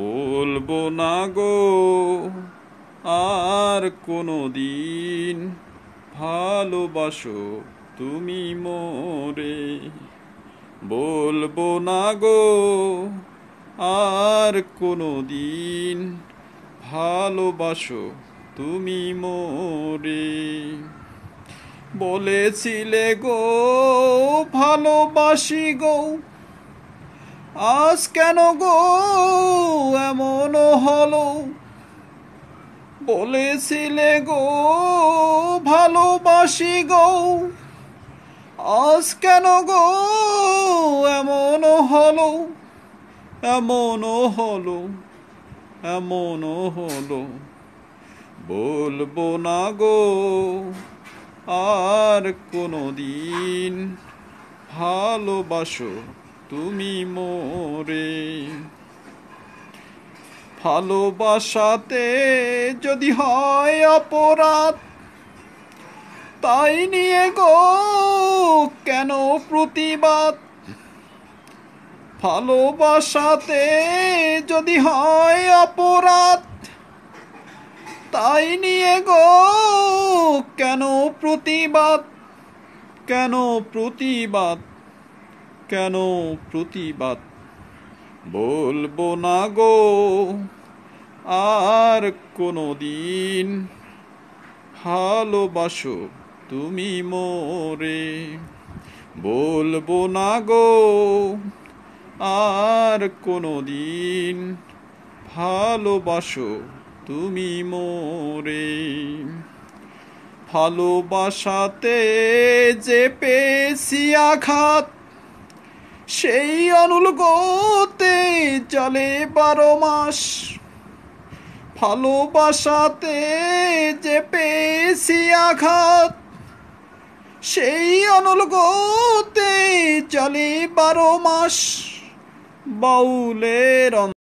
বলবো না গো আর কোনো দিন ভালোবাসো তুমি মোরে বলবো না গো আর কোনো দিন ভালোবাসো তুমি মোরে বলেছিলে গো ভালোবাসি গো আজ কেন গো এমন হল বলেছিলে গো ভালোবাসি গো আজ কেন গো এমন হল এমন হল এমন হল বলবো না গো আর কোনো দিন ভালোবাসো তুমি মোরে ভালোবাসাতে যদি হয় অপরাধ তাই নিয়ে গো কেন প্রতিবাদ ভালোবাসাতে যদি হয় অপরাধ তাই নিয়ে গো কেন প্রতিবাদ কেন প্রতিবাদ কেন প্রতিবাদ বলবো না গো আর কোনো দিন ভালোবাসো তুমি মোরে বলবো না গো আর কোনো দিন ভালোবাসো তুমি মোরে ভালোবাসাতে যে পেশি আঘাত সেই আনুল গোতে চলে বারো মাস ভালোবাসাতে যে পেয়েছি আঘাত সেই আনুল গোতে চলে বারো মাস বাউলের